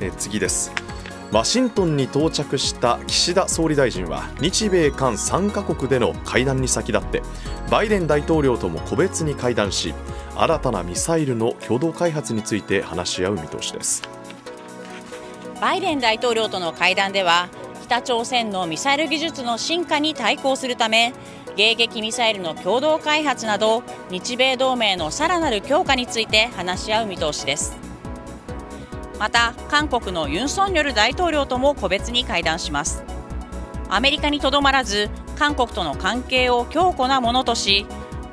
え次ですワシントンに到着した岸田総理大臣は日米韓3カ国での会談に先立ってバイデン大統領とも個別に会談し新たなミサイルの共同開発について話し合う見通しですバイデン大統領との会談では北朝鮮のミサイル技術の進化に対抗するため迎撃ミサイルの共同開発など日米同盟のさらなる強化について話し合う見通しですまた韓国のユン・ソンニョル大統領とも個別に会談しますアメリカにとどまらず韓国との関係を強固なものとし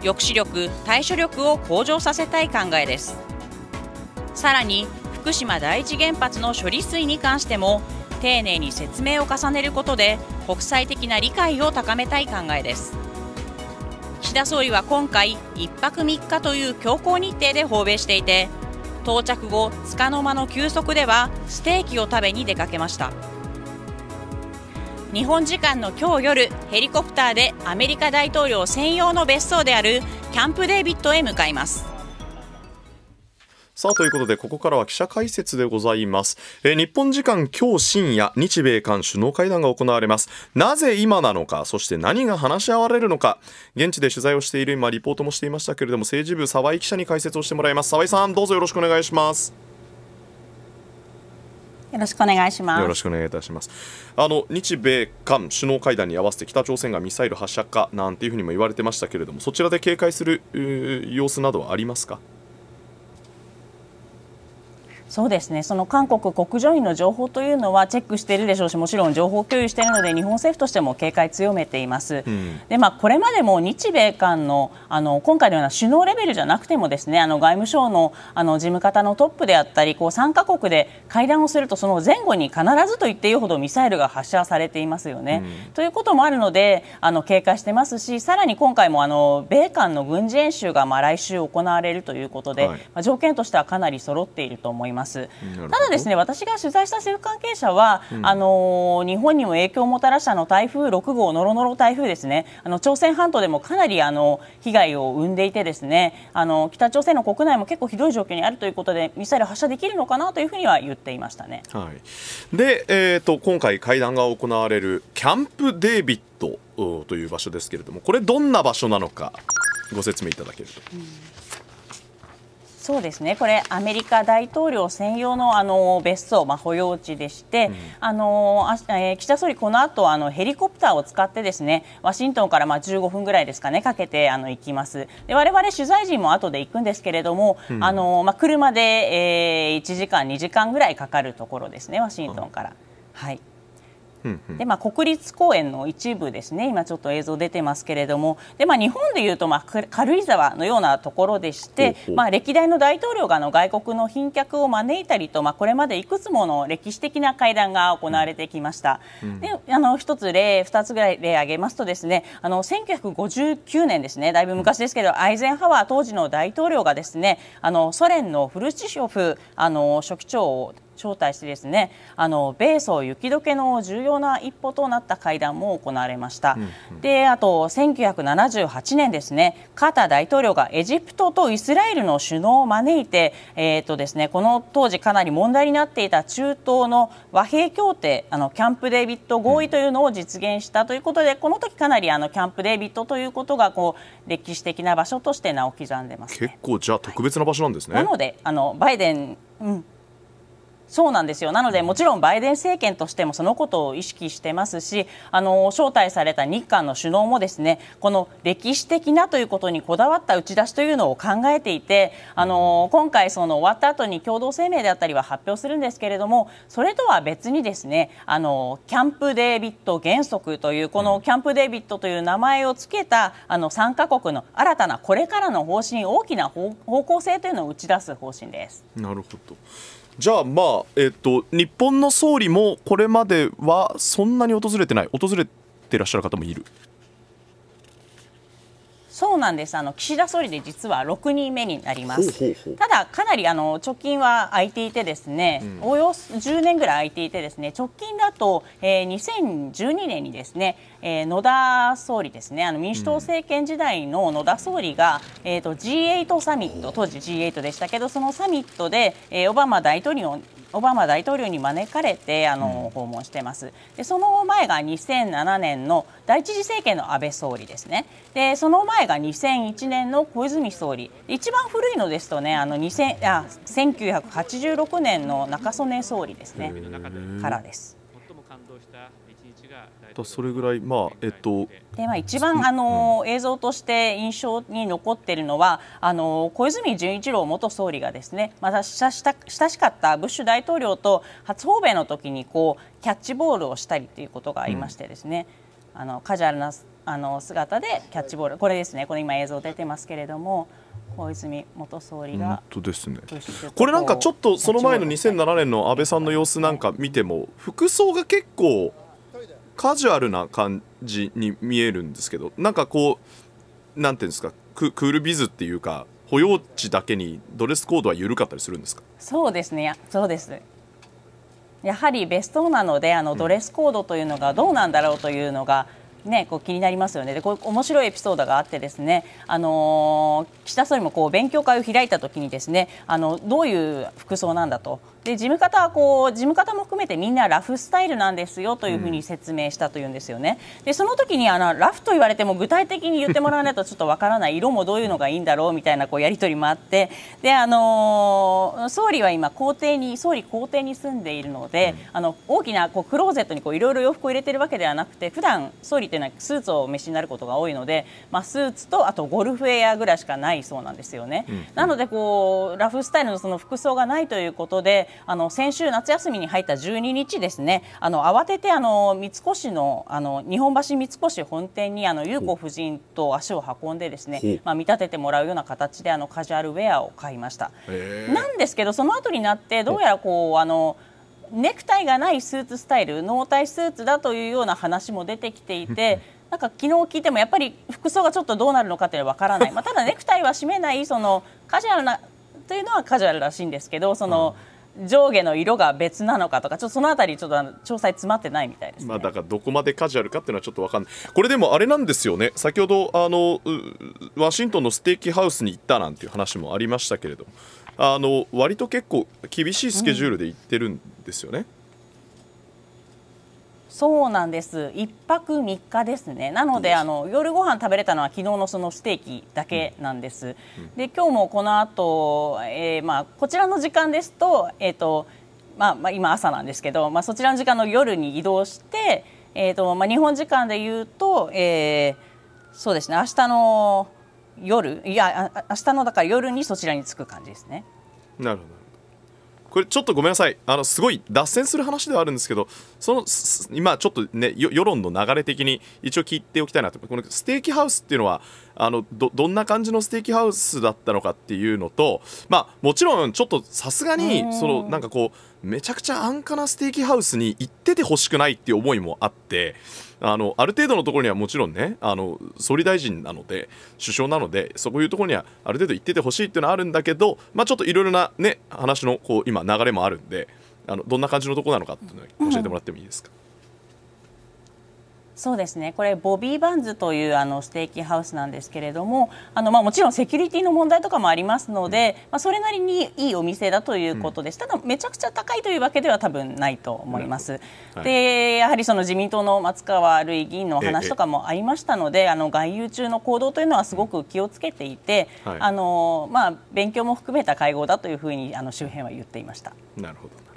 抑止力対処力を向上させたい考えですさらに福島第一原発の処理水に関しても丁寧に説明を重ねることで国際的な理解を高めたい考えです岸田総理は今回1泊3日という強行日程で訪米していて到着後束の間の休息ではステーキを食べに出かけました日本時間の今日夜ヘリコプターでアメリカ大統領専用の別荘であるキャンプデービッドへ向かいますさあ、ということで、ここからは記者解説でございます。えー、日本時間今日深夜、日米韓首脳会談が行われます。なぜ今なのか、そして何が話し合われるのか、現地で取材をしている今、リポートもしていましたけれども、政治部、沢井記者に解説をしてもらいます。沢井さん、どうぞよろしくお願いします。よろしくお願いします。よろしくお願いいたします。あの日米韓首脳会談に合わせて北朝鮮がミサイル発射かなんていうふうにも言われてましたけれども、そちらで警戒する様子などはありますか。そうですねその韓国国情院の情報というのはチェックしているでしょうしもちろん情報共有しているので日本政府としても警戒強めています、うん、でまあ、これまでも日米韓のあの今回のような首脳レベルじゃなくてもですねあの外務省のあの事務方のトップであったりこう3か国で会談をするとその前後に必ずと言っていいほどミサイルが発射されていますよね。うん、ということもあるのであの警戒してますしさらに今回もあの米韓の軍事演習がまあ来週行われるということで、はい、まあ、条件としてはかなり揃っていると思います。ます。ただですね、私が取材した政府関係者は、うん、あの日本にも影響をもたらしたの台風6号のろのろ台風ですね。あの朝鮮半島でもかなりあの被害を生んでいてですね、あの北朝鮮の国内も結構ひどい状況にあるということでミサイル発射できるのかなというふうには言っていましたね。はい。で、えっ、ー、と今回会談が行われるキャンプデイビッドという場所ですけれども、これどんな場所なのかご説明いただけると。うんそうですねこれアメリカ大統領専用のあの別荘、まあ、保養地でして、うん、あのあ、えー、岸田総理、この後あのヘリコプターを使ってですねワシントンからまあ15分ぐらいですかねかけてあの行きますでわれ取材陣も後で行くんですけれども、うん、あのまあ、車で、えー、1時間、2時間ぐらいかかるところですねワシントンから。はいでまあ、国立公園の一部ですね、今ちょっと映像出てますけれども、でまあ、日本でいうと、まあ、軽井沢のようなところでして、まあ、歴代の大統領がの外国の賓客を招いたりと、まあ、これまでいくつもの歴史的な会談が行われてきました。うん、であの一つ例、2つぐらい例挙げますと、ですねあの1959年ですね、だいぶ昔ですけど、アイゼンハワー当時の大統領がですねあのソ連のフルチショフあの書記長を招待してですねあの米ソ雪解けの重要な一歩となった会談も行われました、うんうん、であと1978年ですねカーター大統領がエジプトとイスラエルの首脳を招いて、えーとですね、この当時かなり問題になっていた中東の和平協定あのキャンプ・デービッド合意というのを実現したということで、うん、この時かなりあのキャンプ・デービッドということがこう歴史的な場所として名を刻んでます、ね、結構じゃあ特別な場所なんですね、はい、なのであのバイデン、うん、そうなんですよなのでもちろんバイデン政権としてもそのことを意識してますしあの招待された日韓の首脳もですねこの歴史的なということにこだわった打ち出しというのを考えていてあの今回、その終わった後に共同声明であったりは発表するんですけれどもそれとは別にですねあのキャンプ・デービッド原則というこのキャンプ・デービッドという名前を付けたあの3カ国の新たなこれからの方針大きな方向性というのを打ち出す方針です。なるほどじゃあまあえっ、ー、と日本の総理もこれまではそんなに訪れてない訪れてらっしゃる方もいるそうなんですあの岸田総理で実は6人目になりますただ、かなりあの直近は空いていてですね、うん、およそ10年ぐらい空いていてですね直近だと、えー、2012年にですね、えー、野田総理ですねあの民主党政権時代の野田総理が、うん、えーと、と G8 サミット当時 G8 でしたけどそのサミットで、えー、オバマ大統領オバマ大統領に招かれてあの、訪問してます。でその前が2007年の第一次政権の安倍総理ですね。でその前が2001年の小泉総理。一番古いのですとねあの2000あ1986年の中曽根総理ですねからです。感動した一日がだそれぐらい、まあえっと、でまあ一番あの、うん、映像として印象に残っているのはあの小泉純一郎元総理がですね、また親した親しかったブッシュ大統領と初訪米の時にこうキャッチボールをしたりということがありましてですね、うん、あのカジュアルなあの姿でキャッチボールこれですねこれ今映像出てますけれども。小泉元総理が本当ですねこれなんかちょっとその前の2007年の安倍さんの様子なんか見ても服装が結構カジュアルな感じに見えるんですけどなんかこうなんていうんですかククールビズっていうか保養地だけにドレスコードは緩かったりするんですかそうですねそうですやはりベストなのであのドレスコードというのがどうなんだろうというのが、うんね、こう気になりますよねでこう面白いエピソードがあってですね、あのー、岸田総理もこう勉強会を開いたときにですねあのどういう服装なんだとで事務方はこう事務方も含めてみんなラフスタイルなんですよというふうに説明したというんですよね、うん、でその時にあのラフと言われても具体的に言ってもらわないとちょっとわからない色もどういうのがいいんだろうみたいなこうやり取りもあってで、あのー、総理は今公邸に総理公邸に住んでいるので、うん、あの大きなこうクローゼットにいろいろ洋服を入れてるわけではなくて普段総理てないスーツをお召しになることが多いので、まあ、スーツとあとゴルフウェアぐらいしかないそうなんですよね。うん、なのでこうラフスタイルのその服装がないということであの先週夏休みに入った12日ですねあの慌ててあの三越のあの日本橋三越本店にあの優子夫人と足を運んでですね、まあ、見立ててもらうような形であのカジュアルウェアを買いました。なんですけどその後になってどうやらこうあの、ネクタイがないスーツスタイル納体スーツだというような話も出てきていて。なんか昨日聞いてもやっぱり服装がちょっとどうなるのかっていうのは分からない、まあ、ただネクタイは締めないそのカジュアルなというのはカジュアルらしいんですけどその、上下の色が別なのかとかちょっとそのあたりちょっと調査詰まってないみたいです、ね、まあだからどこまでカジュアルかっていうのはちょっとわかんないこれでもあれなんですよね先ほどあのワシントンのステーキハウスに行ったなんていう話もありましたけれどもあの割と結構厳しいスケジュールで行ってるんですよね。うん、そうなんです1泊3日ですねなのであの夜ご飯食べれたのは昨日のそのステーキだけなんです、うんうん、で今日もこの後、えー、まあこちらの時間ですと,、えーとまあ、まあ今朝なんですけど、まあ、そちらの時間の夜に移動して、えーとまあ、日本時間で言うと、えー、そうですね明日の夜いや明日のだから夜にそちらに着く感じですね。なるほどこれちょっとごめんなさいあのすごい脱線する話ではあるんですけどその今ちょっとね世論の流れ的に一応聞いておきたいなとこのステーキハウスっていうのはあのどどんな感じのステーキハウスだったのかっていうのと、まあ、もちろんちょっとさすがにそのなんかこうめちゃくちゃ安価なステーキハウスに行っててほしくないっていう思いもあってあのある程度のところにはもちろんねあの総理大臣なので首相なのでそういうところにはある程度行っててほしいっていうのはあるんだけど、まあ、ちょっといろいろな、ね、話のこう今流れもあるんであのどんな感じのところなのかっていうのを教えてもらってもいいですか。うんそうですねこれボビー・バンズというあのステーキハウスなんですけれどもあの、まあ、もちろんセキュリティの問題とかもありますので、うん、まあ、それなりにいいお店だということです、うん、ただ、めちゃくちゃ高いというわけでは多分ないと思います、はい、でやはりその自民党の松川るい議員のお話とかもありましたのであの外遊中の行動というのはすごく気をつけていて、はい、あのまあ、勉強も含めた会合だというふうにあの周辺は言っていました。なるほど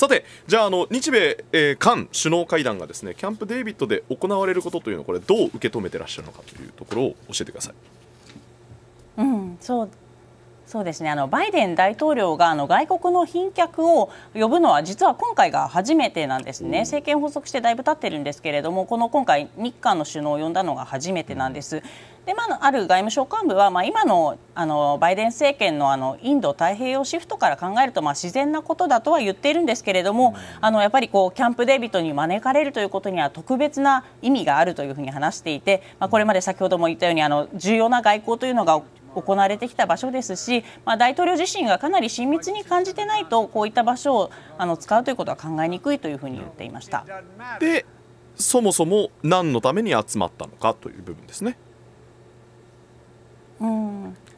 さて、じゃああの日米、えー、韓首脳会談がですねキャンプ・デービッドで行われることというのをこれどう受け止めてらっしゃるのかというところを教えてください。うん、そうそうですねあのバイデン大統領があの外国の賓客を呼ぶのは実は今回が初めてなんですね、うん、政権発足してだいぶ経ってるんですけれどもこの今回、日韓の首脳を呼んだのが初めてなんです。でまあ、ある外務省幹部は、まあ、今のあのバイデン政権のあのインド太平洋シフトから考えると、まあ、自然なことだとは言っているんですけれども、うん、あのやっぱりこうキャンプ・デービッドに招かれるということには特別な意味があるというふうに話していて、まあ、これまで先ほども言ったようにあの重要な外交というのが行われてきた場所ですし、まあ、大統領自身がかなり親密に感じてないとこういった場所をあの使うということは考えにくいというふうに言っていましたでそもそも何のために集まったのかという部分ですね。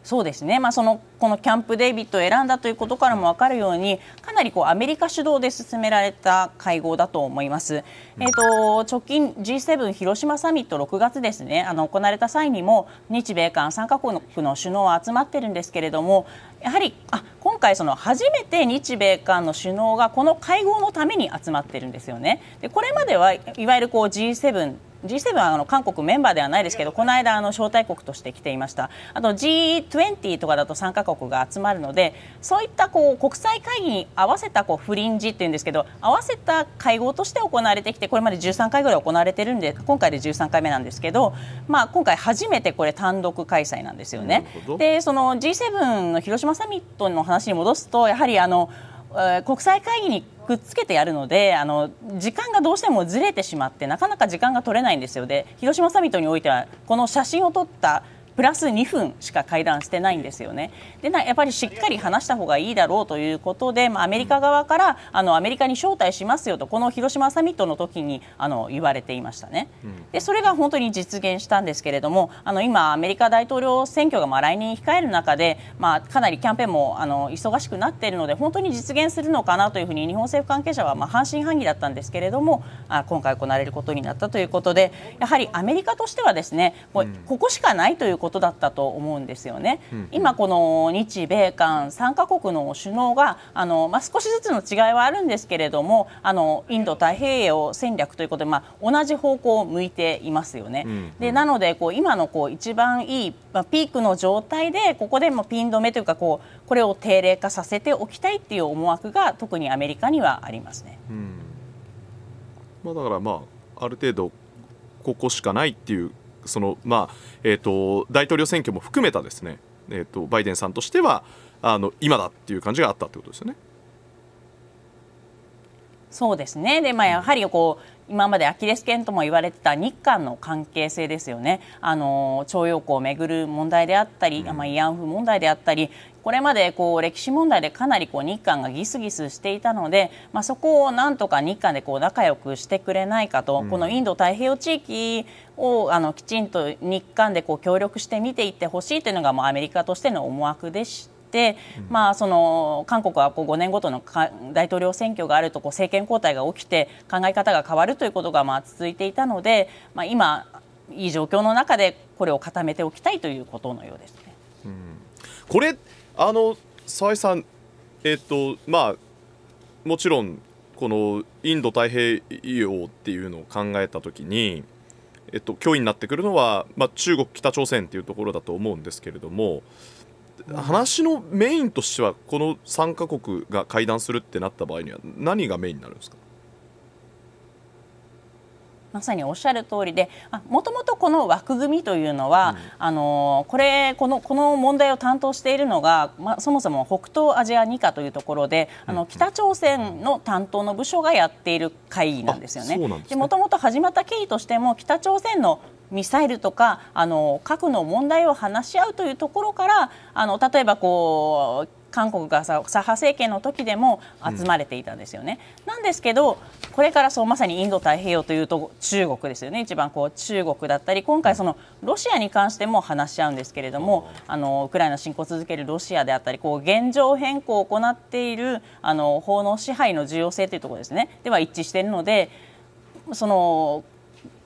そうですね、まあ、そのこのキャンプ・デービッドを選んだということからも分かるようにかなりこうアメリカ主導で進められた会合だと思います、えーと、直近 G7 広島サミット6月ですねあの行われた際にも日米韓3か国の首脳は集まってるんですけれどもやはりあ今回、その初めて日米韓の首脳がこの会合のために集まってるんですよね。でこれまではいわゆるこう G7 G7 はあの韓国メンバーではないですけどこの間あの招待国として来ていましたあと G20 とかだと参加国が集まるのでそういったこう国際会議に合わせたこう不臨時っていうんですけど合わせた会合として行われてきてこれまで13回ぐらい行われてるんで今回で13回目なんですけど、まあ、今回初めてこれ単独開催なんですよね。でその G7 の広島サミットの話に戻すとやはりあのえ国際会議にくっつけてやるのであの時間がどうしてもずれてしまってなかなか時間が取れないんですよで広島サミットにおいてはこの写真を撮ったプラス2分しか会談してないんですよね。でやっぱりしっかり話した方がいいだろうということで、まあ、アメリカ側からあのアメリカに招待しますよとこの広島サミットの時にあの言われていましたね。でそれが本当に実現したんですけれどもあの今、アメリカ大統領選挙がまあ来年控える中で、まあ、かなりキャンペーンもあの忙しくなっているので本当に実現するのかなというふうに日本政府関係者はまあ半信半疑だったんですけれどもあ今回行われることになったということでやはりアメリカとしてはですねここしかないということだったと思うんですよね。うん、今この日米韓3カ国の首脳があの、まあ、少しずつの違いはあるんですけれどもあのインド太平洋戦略ということで、まあ、同じ方向を向いていますよね。うん、でなのでこう今のこう一番いい、まあ、ピークの状態でここでもピン止めというかこうこれを定例化させておきたいっていう思惑が特にアメリカにはありますね。うん、まあ、だからまあある程度ここしかないっていうその、まあえーと、大統領選挙も含めたですね、えーと、バイデンさんとしてはあの今だっていう感じがあったってことですよね。そうですねで、まあ、やはりこう今までアキレス腱とも言われてた日韓の関係性ですよね、あの徴用工をめぐる問題であったり、うん、まあ、慰安婦問題であったり、これまでこう歴史問題でかなりこう日韓がギスギスしていたので、まあ、そこをなんとか日韓でこう仲良くしてくれないかと、うん、このインド太平洋地域をあのきちんと日韓でこう協力して見ていってほしいというのがもうアメリカとしての思惑でして、まあ、その韓国はこう5年ごとの大統領選挙があるとこう政権交代が起きて考え方が変わるということがまあ続いていたので、まあ、今、いい状況の中でこれを固めておきたいということのようですね。うん、これあの沢井さんえっとまあもちろんこのインド太平洋っていうのを考えた時に、えっと、脅威になってくるのは、まあ、中国北朝鮮っていうところだと思うんですけれども話のメインとしてはこの3カ国が会談するってなった場合には何がメインになるんですかまさにおっしゃる通りでもともとこの枠組みというのは、うん、あのこれこのこの問題を担当しているのが、まあ、そもそも北東アジア2課というところであの北朝鮮の担当の部署がやっている会議なんですよね。でもともと始まった経緯としても北朝鮮のミサイルとかあの核の問題を話し合うというところからあの例えばこう韓国が左派政権の時でも集まれていたんですよね。うん、なんですけどこれからそうまさにインド太平洋というと中国ですよね一番こう中国だったり今回そのロシアに関しても話し合うんですけれどもあのウクライナ侵攻を続けるロシアであったりこう現状変更を行っているあの法の支配の重要性というところですねでは一致しているのでその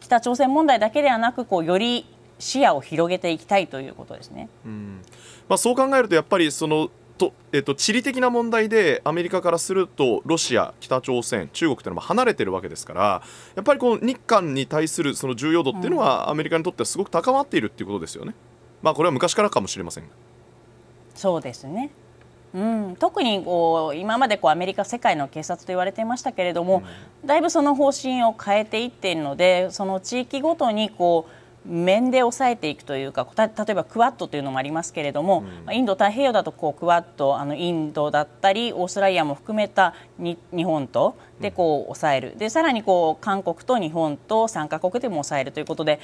北朝鮮問題だけではなくこうより視野を広げていきたいということですね。うんまあ、そう考えるとやっぱりそのとえっと、地理的な問題でアメリカからするとロシア、北朝鮮、中国というのは離れてるわけですからやっぱりこの日韓に対するその重要度っていうのは、アメリカにとってはすごく高まっているっていうことですよね。まあ、これは昔からかもしれませんそうですねうん、特にこう今までこうアメリカ世界の警察と言われていましたけれども、うん、だいぶその方針を変えていっているのでその地域ごとにこう面で抑えていくというか例えばクワッドというのもありますけれども、うん、インド太平洋だとこうクワッドあのインドだったりオーストラリアも含めた日本とでこう抑えるでさらにこう韓国と日本と3か国でも抑えるということで。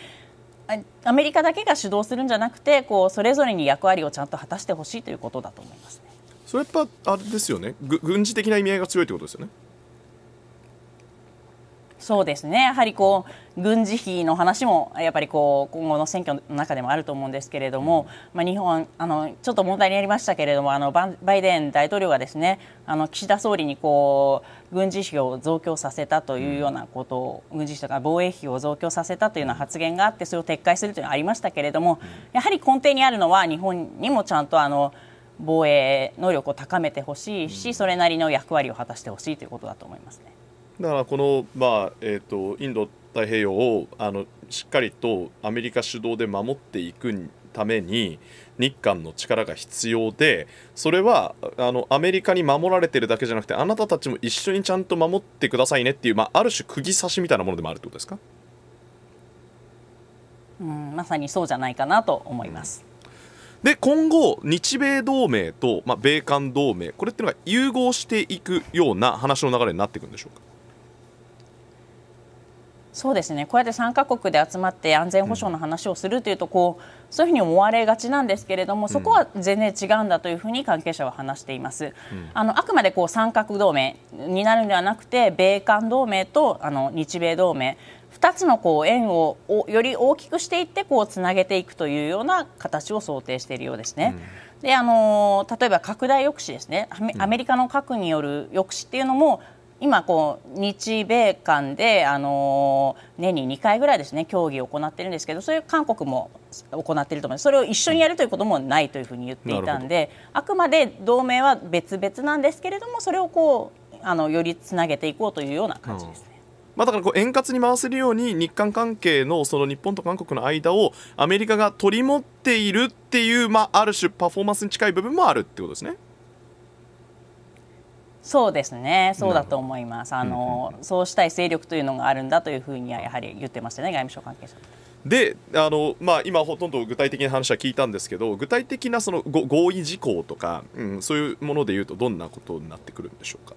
アメリカだけが主導するんじゃなくてこうそれぞれに役割をちゃんと果たしてほしいということだと思います、ね、それやっぱあれですよね軍事的な意味合いが強いということですよね。そうですねやはりこう軍事費の話もやっぱりこう今後の選挙の中でもあると思うんですけれども、まあ、日本あの、ちょっと問題になりましたけれどもあのバイデン大統領がですねあの岸田総理にこう軍事費を増強させたというようなことを、軍事費とか防衛費を増強させたというような発言があってそれを撤回するというのはありましたけれどもやはり根底にあるのは日本にもちゃんとあの防衛能力を高めてほしいしそれなりの役割を果たしてほしいということだと思いますね。だからこの、まあえーと、インド太平洋をあのしっかりとアメリカ主導で守っていくために日韓の力が必要でそれはあのアメリカに守られてるだけじゃなくてあなたたちも一緒にちゃんと守ってくださいねっていう、まあ、ある種釘刺しみたいなものでもあるってことですかうんまさにそうじゃないかなと思います。で今後、日米同盟と、まあ、米韓同盟これっていうのが融合していくような話の流れになっていくんでしょうか。そうですねこうやって3か国で集まって安全保障の話をするというとこう、そういうふうに思われがちなんですけれどもそこは全然違うんだというふうに関係者は話しています、うん、あのあくまでこう三角同盟になるのではなくて米韓同盟とあの日米同盟2つのこう円をより大きくしていってこうつなげていくというような形を想定しているようですね。うん、であの例えば拡大抑止ですねアメリカの核による抑止っていうのも今こう日米間であの年に2回ぐらいですね協議を行っているんですけどそいう韓国も行っていると思いますそれを一緒にやるということもないというふうに言っていたんであくまで同盟は別々なんですけれどもそれをこうあのよりつなげていこうというような感じですね。うんまあ、だからこう円滑に回せるように日韓関係のその日本と韓国の間をアメリカが取り持っているっていう、まあ、ある種パフォーマンスに近い部分もあるってことですね。そうですね、そうだと思います、あの、うん、そうしたい勢力というのがあるんだというふうにはやはり言ってましたね、外務省関係者。であの、まあ、今、ほとんど具体的な話は聞いたんですけど、具体的なその合意事項とか、うん、そういうものでいうと、どんなことになってくるんでしょうか。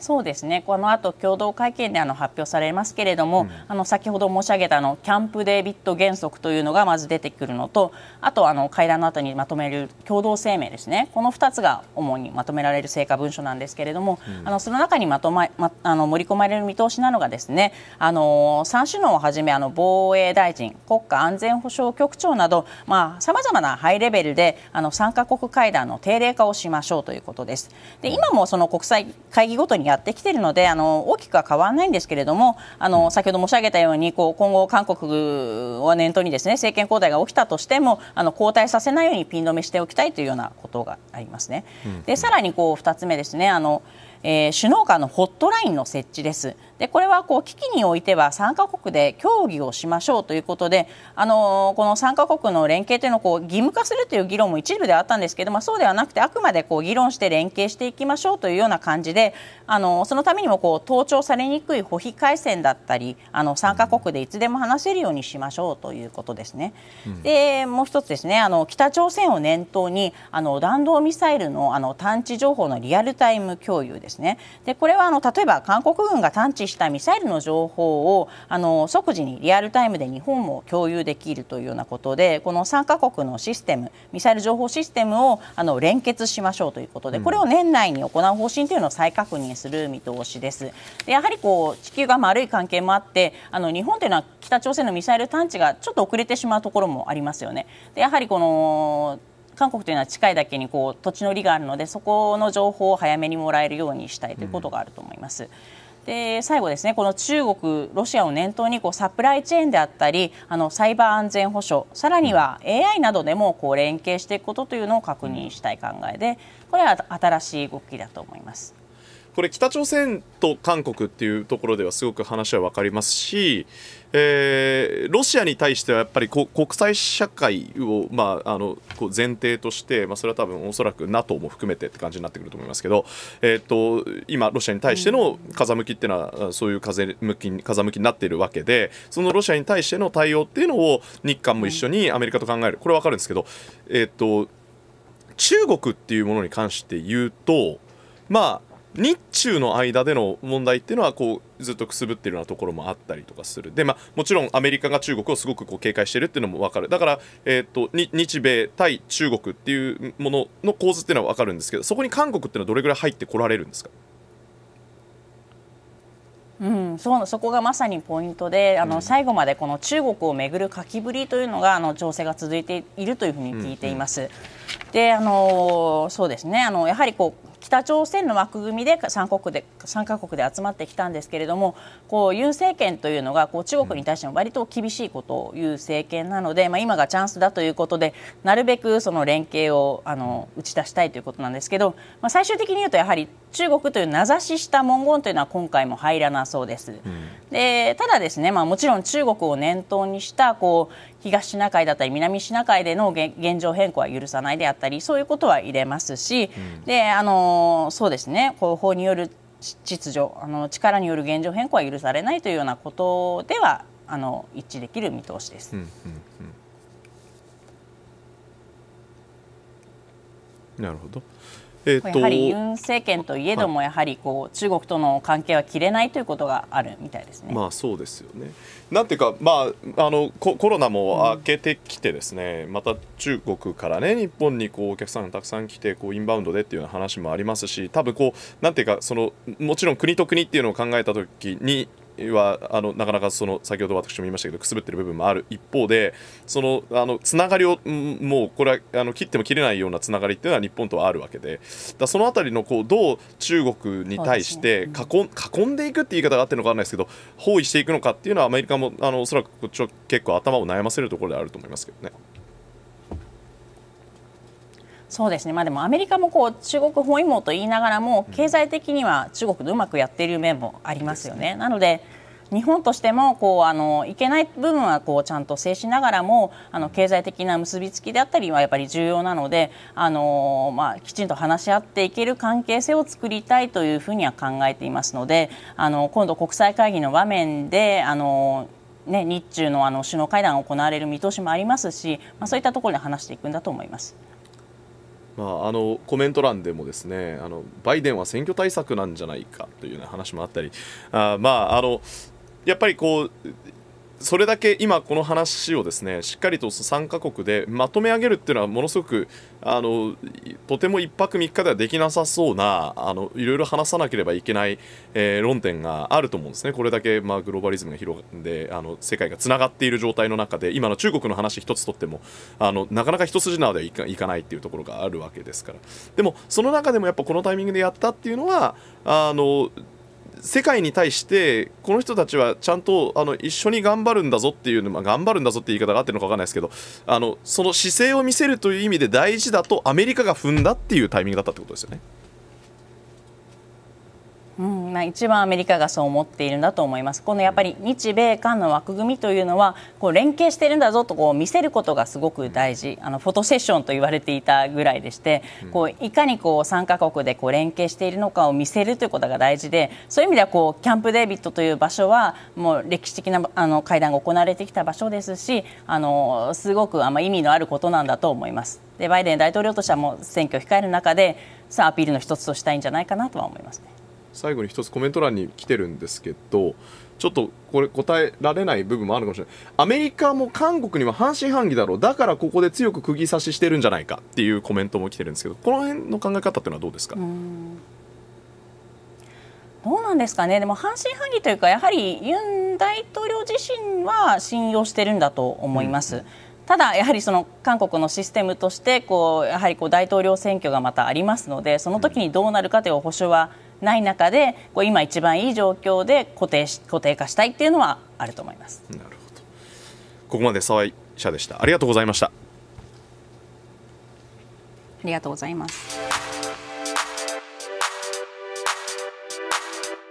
そうですねこの後共同会見であの発表されますけれども、うん、あの先ほど申し上げたあのキャンプ・デービット原則というのがまず出てくるのとあとあの会談の後にまとめる共同声明ですねこの2つが主にまとめられる成果文書なんですけれども、うん、あのその中にまとま、ま、あの盛り込まれる見通しなのがですねあの3首脳をはじめあの防衛大臣国家安全保障局長などさまざ、まなハイレベルであの3か国会談の定例化をしましょうということです。で今もその国際会議ごとにやってきているのであの大きくは変わらないんですけれどもあの先ほど申し上げたようにこう今後、韓国を念頭にですね政権交代が起きたとしてもあの交代させないようにピン止めしておきたいというようなことがありますね。でさらにこう2つ目ですねあのえー、首脳間のホットラインの設置です。でこれはこう危機においては3か国で協議をしましょうということで、あのこの3か国の連携というのをこう義務化するという議論も一部であったんですけど、まあ、そうではなくてあくまでこう議論して連携していきましょうというような感じで、あのそのためにもこう盗聴されにくい保費回線だったりあの3か国でいつでも話せるようにしましょうということですね。でもう一つですねあの北朝鮮を念頭にあの弾道ミサイルのあの探知情報のリアルタイム共有ですね。でこれはあの例えば韓国軍が探知したミサイルの情報をあの即時にリアルタイムで日本も共有できるというようなことでこの3か国のシステムミサイル情報システムをあの連結しましょうということでこれを年内に行う方針というのを再確認する見通しです。でやはりこう地球が丸い関係もあってあの日本というのは北朝鮮のミサイル探知がちょっと遅れてしまうところもありますよね。でやはりこの韓国というのは近いだけにこう土地の利があるのでそこの情報を早めにもらえるようにしたいということがあると思います。うんで最後ですねこの中国、ロシアを念頭にこうサプライチェーンであったりあのサイバー安全保障さらには AI などでもこう連携していくことというのを確認したい考えでこれは新しい動きだと思います。これ北朝鮮と韓国っていうところではすごく話は分かりますし、えー、ロシアに対してはやっぱり国際社会を、まあ、あのこう前提として、まあ、それは多分おそらく NATO も含めてって感じになってくると思いますけど、えーと、と今、ロシアに対しての風向きっていうのはそういう風向き風向きになっているわけでそのロシアに対しての対応っていうのを日韓も一緒にアメリカと考えるこれは分かるんですけど、えーと中国っていうものに関して言うとまあ日中の間での問題っていうのはこうずっとくすぶってるようなところもあったりとかするで、まあ、もちろんアメリカが中国をすごくこう警戒してるっていうのも分かるだから、えーと、日米対中国っていうものの構図っていうのは分かるんですけどそこに韓国っていうのはどれぐらい入ってこられるんですかうん、そそこがまさにポイントであの、うん、最後までこの中国をめぐる書きぶりというのがあの情勢が続いているというふうに聞いています。うんうんであのそうですねあのやはりこう北朝鮮の枠組みで3国で3カ国で集まってきたんですけれどもこうユン政権というのがこう中国に対しても割と厳しいことを言う政権なので、まあ、今がチャンスだということでなるべくその連携をあの打ち出したいということなんですけど、まあ、最終的に言うとやはり中国という名指しした文言というのは今回も入らなそうです。うん、でただですね、まあ、もちろん中国を念頭にしたこう東シナ海だったり南シナ海での現状変更は許さないであったりそういうことは入れますし、うん、であのそうですねこう法による秩序あの力による現状変更は許されないというようなことではあの一致できる見通しです。うんうんうん、なるほど。えっと、やはりユン政権といえども、やはりこう中国との関係は切れないということがあるみたいですね。まあそうですよね。なんていうか、まああのコロナも明けてきてですね、うん、また中国からね日本にこうお客さんがたくさん来てこうインバウンドでっていう話もありますし、多分こうなんていうかそのもちろん国と国っていうのを考えたときにはあのなかなかその先ほど私も言いましたけどくすぶってる部分もある一方でそのあのつながりをもうこれはあの切っても切れないようなつながりっていうのは日本とはあるわけでだその辺りのこうどう中国に対して囲,、囲んでいくって言い方があってるのかわかんないですけど包囲していくのかっていうのはアメリカもあのおそらくちは結構頭を悩ませるところであると思いますけどね。そうですね、まあ、でもアメリカもこう中国包囲網と言いながらも経済的には中国でうまくやっている面もありますよね。なので日本としてもこうあのいけない部分はこうちゃんと制しながらもあの経済的な結びつきであったりはやっぱり重要なのであの、まあ、きちんと話し合っていける関係性を作りたいというふうには考えていますのであの今度、国際会議の場面であの、ね、日中のあの首脳会談が行われる見通しもありますし、まあ、そういったところで話していくんだと思います。まあ、あのコメント欄でもですねあのバイデンは選挙対策なんじゃないかという、ね、話もあったりあまああのやっぱりこうそれだけ今この話をですねしっかりと3カ国でまとめ上げるっていうのはものすごくあのとても1泊3日ではできなさそうなあのいろいろ話さなければいけない、えー、論点があると思うんですねこれだけ、まあ、グローバリズムが広がってあの世界がつながっている状態の中で今の中国の話1つとってもあのなかなか一筋縄ではいかいかないっていうところがあるわけですからでもその中でもやっぱこのタイミングでやったっていうのはあの世界に対してこの人たちはちゃんとあの一緒に頑張るんだぞっていうの、まあ、頑張るんだぞって言い方があってるのか分かんないですけどあのその姿勢を見せるという意味で大事だとアメリカが踏んだっていうタイミングだったってことですよね。まあ、一番アメリカがそう思っているんだと思います、このやっぱり日米韓の枠組みというのは、こう連携してるんだぞとこう見せることがすごく大事、あのフォトセッションと言われていたぐらいでして、こういかにこう3か国でこう連携しているのかを見せるということが大事で、そういう意味ではこうキャンプ・デービッドという場所は、もう歴史的なあの会談が行われてきた場所ですし、あのすごくあ意味のあることなんだと思います。でバイデン大統領としてはもう選挙を控える中でさあアピールの一つとしたいんじゃないかなとは思いますね。最後に一つコメント欄に来てるんですけど、ちょっとこれ答えられない部分もあるかもしれない。アメリカも韓国には半信半疑だろう。だからここで強く釘刺ししてるんじゃないかっていうコメントも来てるんですけど、この辺の考え方っていうのはどうですかどうなんですかね、でも半信半疑というか、やはりユン大統領自身は信用してるんだと思います。うん、ただ、やはりその韓国のシステムとしてこうやはりこう大統領選挙がまたありますのでその時にどうなるかという保証は、ない中でこう今、一番いい状況で固定し固定化したいっていうのはあると思いますなるほどここまで沢井社でしたありがとうございましたありがとうございます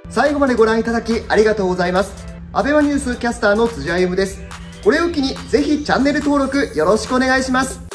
最後までご覧いただきありがとうございますアベマニュースキャスターの辻歩ですこれを機にぜひチャンネル登録よろしくお願いします